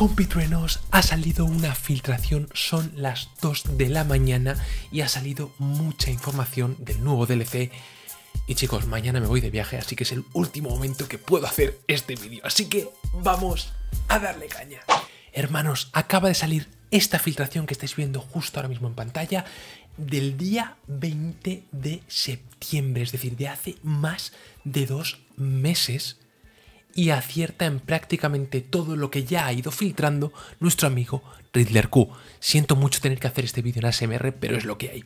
compitruenos, ha salido una filtración, son las 2 de la mañana y ha salido mucha información del nuevo DLC. Y chicos, mañana me voy de viaje, así que es el último momento que puedo hacer este vídeo. Así que vamos a darle caña. Hermanos, acaba de salir esta filtración que estáis viendo justo ahora mismo en pantalla del día 20 de septiembre, es decir, de hace más de dos meses y acierta en prácticamente todo lo que ya ha ido filtrando nuestro amigo Riddler Q. Siento mucho tener que hacer este vídeo en ASMR, pero es lo que hay.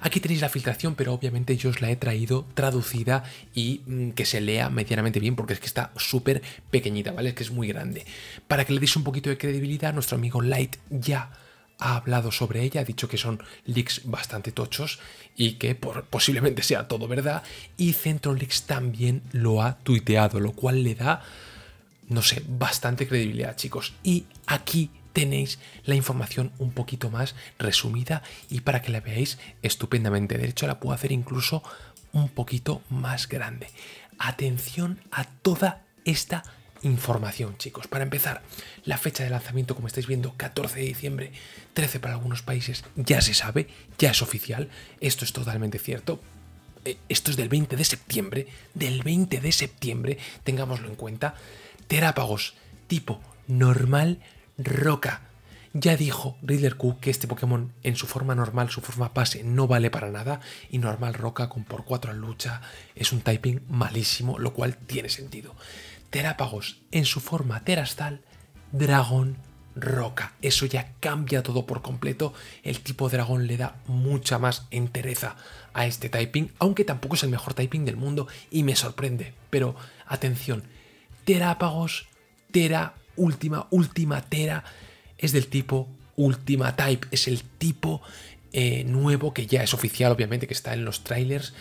Aquí tenéis la filtración, pero obviamente yo os la he traído traducida y mm, que se lea medianamente bien, porque es que está súper pequeñita, ¿vale? Es que es muy grande. Para que le deis un poquito de credibilidad, nuestro amigo Light ya ha hablado sobre ella, ha dicho que son leaks bastante tochos y que posiblemente sea todo verdad. Y CentroLeaks Leaks también lo ha tuiteado, lo cual le da, no sé, bastante credibilidad, chicos. Y aquí tenéis la información un poquito más resumida y para que la veáis estupendamente. De hecho, la puedo hacer incluso un poquito más grande. Atención a toda esta información, chicos. Para empezar, la fecha de lanzamiento, como estáis viendo, 14 de diciembre, 13 para algunos países, ya se sabe, ya es oficial, esto es totalmente cierto. Eh, esto es del 20 de septiembre, del 20 de septiembre, tengámoslo en cuenta. Terápagos, tipo normal, roca. Ya dijo Riddler Q que este Pokémon en su forma normal, su forma pase, no vale para nada. Y normal roca con por 4 en lucha es un typing malísimo, lo cual tiene sentido. Terápagos en su forma terastal, dragón roca. Eso ya cambia todo por completo. El tipo dragón le da mucha más entereza a este typing, aunque tampoco es el mejor typing del mundo y me sorprende. Pero atención, terápagos, tera, última, última tera, es del tipo última type, es el tipo eh, nuevo que ya es oficial, obviamente, que está en los trailers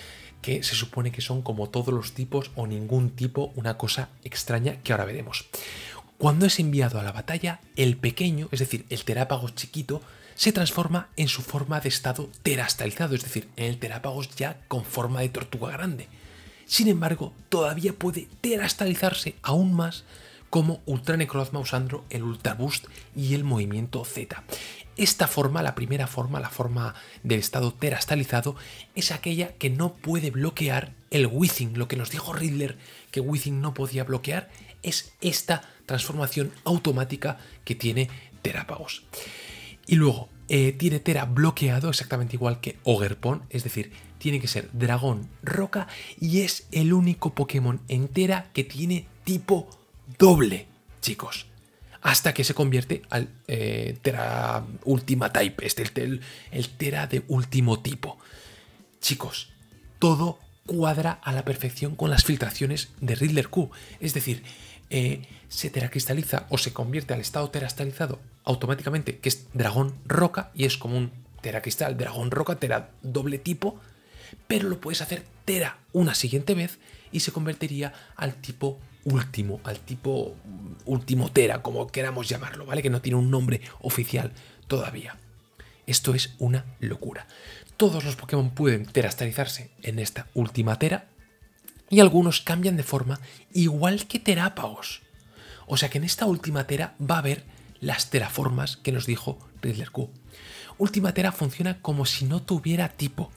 que se supone que son como todos los tipos o ningún tipo, una cosa extraña que ahora veremos. Cuando es enviado a la batalla, el pequeño, es decir, el Terápagos chiquito, se transforma en su forma de estado terastalizado, es decir, en el Terápagos ya con forma de tortuga grande. Sin embargo, todavía puede terastalizarse aún más como Ultra Necrozma usando el Ultra Boost y el movimiento Z. Esta forma, la primera forma, la forma del estado terastalizado, es aquella que no puede bloquear el Within. Lo que nos dijo Riddler que Within no podía bloquear es esta transformación automática que tiene Terápagos. Y luego, eh, tiene Tera bloqueado exactamente igual que Ogerpon, es decir, tiene que ser dragón roca y es el único Pokémon entera que tiene tipo doble, chicos hasta que se convierte al eh, Tera Ultima Type, este, el, Tera de último tipo. Chicos, todo cuadra a la perfección con las filtraciones de Riddler Q. Es decir, eh, se teracristaliza o se convierte al estado terastalizado automáticamente, que es dragón roca, y es como un teracristal, dragón roca, tera doble tipo, pero lo puedes hacer tera una siguiente vez y se convertiría al tipo último, al tipo Tera, como queramos llamarlo, ¿vale? Que no tiene un nombre oficial todavía. Esto es una locura. Todos los Pokémon pueden terastalizarse en esta última tera y algunos cambian de forma igual que terápagos. O sea que en esta última tera va a haber las teraformas que nos dijo Riddler Q. Tera funciona como si no tuviera tipo,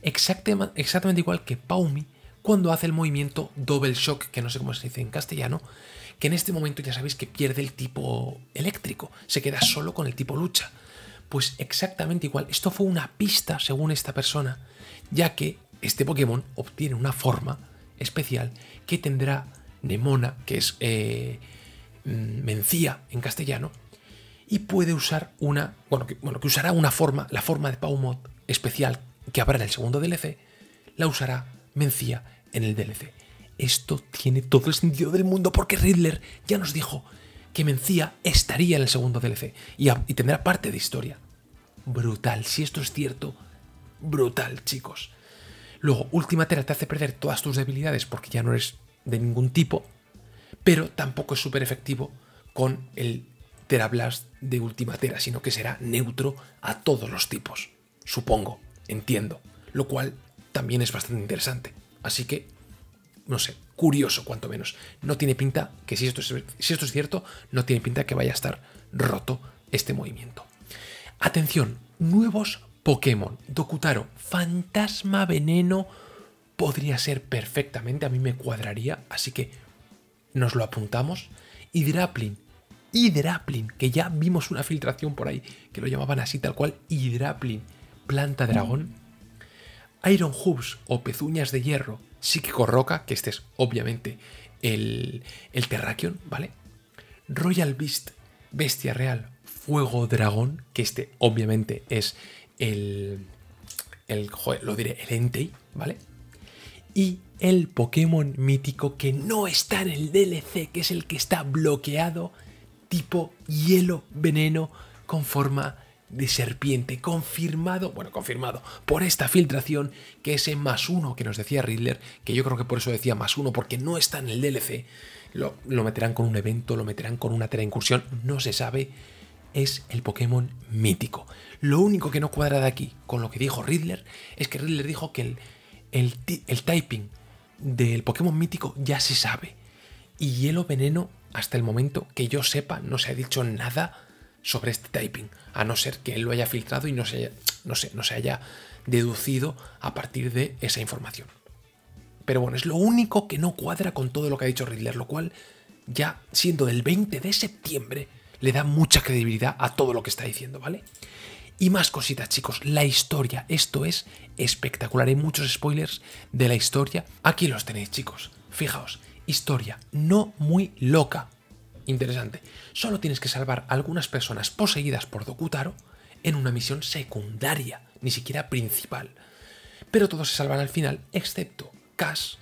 exactamente igual que Paumi, cuando hace el movimiento Double Shock, que no sé cómo se dice en castellano, que en este momento ya sabéis que pierde el tipo eléctrico, se queda solo con el tipo lucha. Pues exactamente igual, esto fue una pista según esta persona, ya que este Pokémon obtiene una forma especial que tendrá Nemona, que es eh, mm, Mencía en castellano, y puede usar una, bueno que, bueno, que usará una forma, la forma de Paumot especial que habrá en el segundo DLC, la usará Mencía en el DLC. Esto tiene todo el sentido del mundo porque Riddler ya nos dijo que Mencía estaría en el segundo DLC y, tendrá parte de historia. Brutal, si esto es cierto, brutal, chicos. Luego, Ultimatera te hace perder todas tus debilidades porque ya no eres de ningún tipo, pero tampoco es súper efectivo con el Blast de Ultimatera, sino que será neutro a todos los tipos. Supongo, entiendo. Lo cual también es bastante interesante. Así que, no sé, curioso cuanto menos. No tiene pinta que si esto es, si esto es cierto, no tiene pinta que vaya a estar roto este movimiento. Atención, nuevos Pokémon. Dokutaro, Fantasma Veneno podría ser perfectamente, a mí me cuadraría, así que nos lo apuntamos. Hydraplin, Hydraplin, que ya vimos una filtración por ahí que lo llamaban así tal cual, Hydraplin, planta dragón. Iron Hoops o pezuñas de hierro, Psíquico Roca, que este es obviamente el, el Terrakion, ¿vale? Royal Beast, Bestia Real, Fuego Dragón, que este obviamente es el. el joder, lo diré, el Entei, ¿vale? Y el Pokémon mítico que no está en el DLC, que es el que está bloqueado, tipo hielo veneno con forma de serpiente, confirmado, bueno, confirmado por esta filtración, que ese más uno que nos decía Riddler, que yo creo que por eso decía más uno, porque no está en el DLC, lo, meterán con un evento, lo meterán con una tera incursión, no se sabe, es el Pokémon mítico. Lo único que no cuadra de aquí con lo que dijo Riddler es que Riddler dijo que el, el, el typing del Pokémon mítico ya se sabe. Y hielo veneno, hasta el momento que yo sepa, no se ha dicho nada sobre este typing, a no ser que él lo haya filtrado y no se haya, no se haya deducido a partir de esa información. Pero bueno, es lo único que no cuadra con todo lo que ha dicho Riddler, lo cual, ya siendo del 20 de septiembre, le da mucha credibilidad a todo lo que está diciendo, ¿vale? Y más cositas, chicos, la historia. Esto es espectacular. Hay muchos spoilers de la historia. Aquí los tenéis, chicos. Fijaos, historia no muy loca, interesante. Solo tienes que salvar algunas personas poseídas por Dokutaro en una misión secundaria, ni siquiera principal. Pero todos se salvan al final, excepto Cass,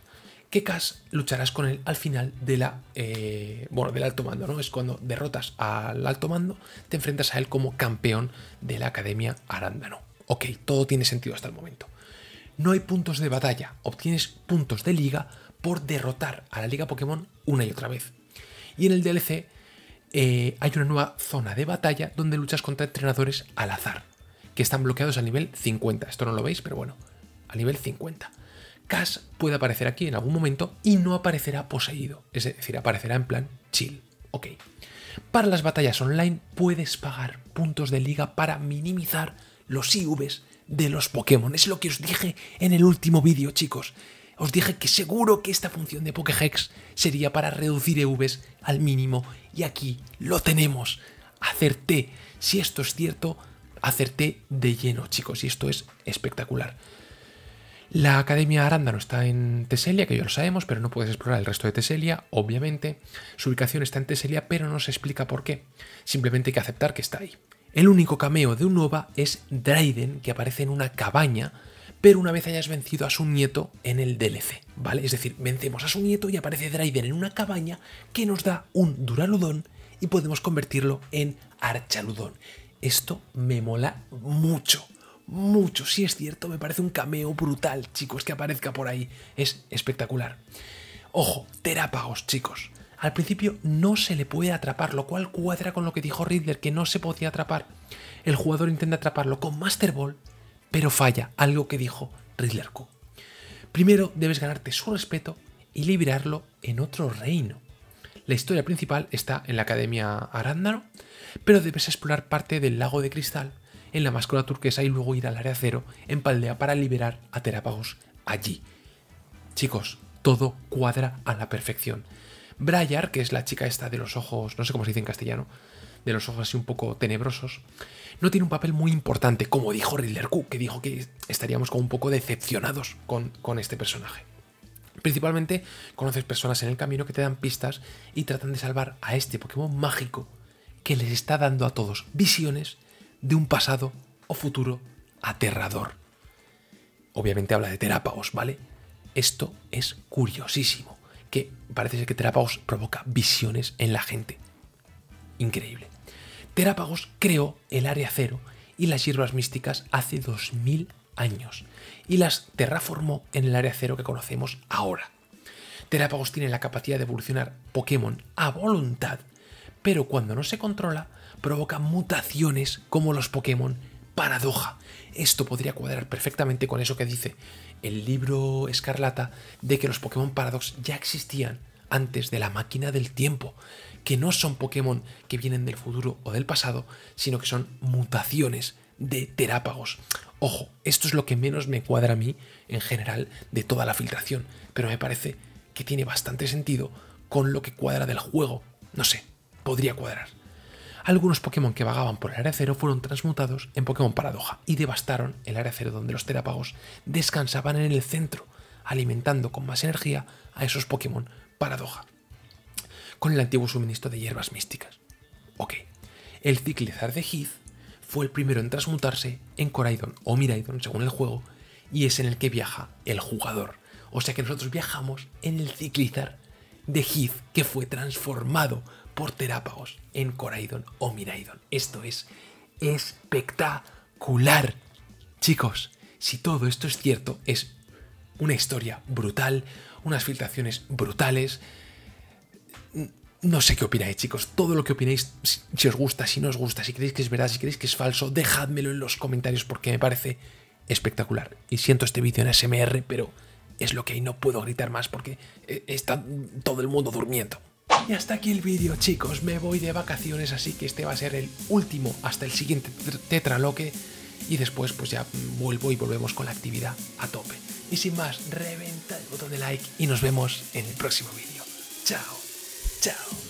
que Cass lucharás con él al final de la, eh, bueno, del alto mando, ¿no? Es cuando derrotas al alto mando, te enfrentas a él como campeón de la Academia Arándano. Ok, todo tiene sentido hasta el momento. No hay puntos de batalla, obtienes puntos de liga por derrotar a la Liga Pokémon una y otra vez. Y en el DLC eh, hay una nueva zona de batalla donde luchas contra entrenadores al azar, que están bloqueados a nivel 50. Esto no lo veis, pero bueno, a nivel 50. Cash puede aparecer aquí en algún momento y no aparecerá poseído, es decir, aparecerá en plan chill. Ok. Para las batallas online puedes pagar puntos de liga para minimizar los IVs de los Pokémon. Es lo que os dije en el último vídeo, chicos. Os dije que seguro que esta función de Pokehex sería para reducir EVs al mínimo y aquí lo tenemos. Acerté. Si esto es cierto, acerté de lleno, chicos, y esto es espectacular. La Academia Arándano está en Teselia, que ya lo sabemos, pero no puedes explorar el resto de Teselia, obviamente. Su ubicación está en Teselia, pero no se explica por qué. Simplemente hay que aceptar que está ahí. El único cameo de un OVA es Dryden, que aparece en una cabaña pero una vez hayas vencido a su nieto en el DLC, ¿vale? Es decir, vencemos a su nieto y aparece Draiden en una cabaña que nos da un Duraludón y podemos convertirlo en Archaludón. Esto me mola mucho, mucho. Si es cierto, me parece un cameo brutal, chicos, que aparezca por ahí. Es espectacular. Ojo, terápagos, chicos. Al principio no se le puede atrapar, lo cual cuadra con lo que dijo Riddler, que no se podía atrapar. El jugador intenta atraparlo con Master Ball pero falla algo que dijo Riddler Primero debes ganarte su respeto y liberarlo en otro reino. La historia principal está en la Academia Arándano, pero debes explorar parte del lago de cristal en la máscara turquesa y luego ir al área cero en Paldea para liberar a Terapagos allí. Chicos, todo cuadra a la perfección. Brayar, que es la chica esta de los ojos, no sé cómo se dice en castellano, de los ojos así un poco tenebrosos, no tiene un papel muy importante, como dijo Riddler Q, que dijo que estaríamos como un poco decepcionados con, con este personaje. Principalmente conoces personas en el camino que te dan pistas y tratan de salvar a este Pokémon mágico que les está dando a todos visiones de un pasado o futuro aterrador. Obviamente habla de terápagos, ¿vale? Esto es curiosísimo, que parece ser que terápagos provoca visiones en la gente. Increíble. Terápagos creó el área cero y las hierbas místicas hace 2000 años y las terraformó en el área cero que conocemos ahora. Terápagos tiene la capacidad de evolucionar Pokémon a voluntad, pero cuando no se controla provoca mutaciones como los Pokémon paradoja. Esto podría cuadrar perfectamente con eso que dice el libro Escarlata de que los Pokémon Paradox ya existían antes de la máquina del tiempo, que no son Pokémon que vienen del futuro o del pasado, sino que son mutaciones de terápagos. Ojo, esto es lo que menos me cuadra a mí en general de toda la filtración, pero me parece que tiene bastante sentido con lo que cuadra del juego. No sé, podría cuadrar. Algunos Pokémon que vagaban por el área cero fueron transmutados en Pokémon Paradoja y devastaron el área cero donde los terápagos descansaban en el centro, alimentando con más energía a esos Pokémon paradoja con el antiguo suministro de hierbas místicas. Ok, el ciclizar de Heath fue el primero en transmutarse en Coraidon o Miraidon, según el juego, y es en el que viaja el jugador. O sea que nosotros viajamos en el ciclizar de Heath, que fue transformado por Terápagos en Coraidon o Miraidon. Esto es espectacular. Chicos, si todo esto es cierto, es una historia brutal, unas filtraciones brutales. No sé qué opináis, chicos. Todo lo que opinéis, si os gusta, si no os gusta, si creéis que es verdad, si creéis que es falso, dejadmelo en los comentarios porque me parece espectacular. Y siento este vídeo en SMR, pero es lo que hay. No puedo gritar más porque eh, está todo el mundo durmiendo. Y hasta aquí el vídeo, chicos. Me voy de vacaciones, así que este va a ser el último hasta el siguiente tetraloque. Y después, pues ya mm, vuelvo y volvemos con la actividad a tope. Y sin más, reventa el botón de like y nos vemos en el próximo vídeo. Chao, chao.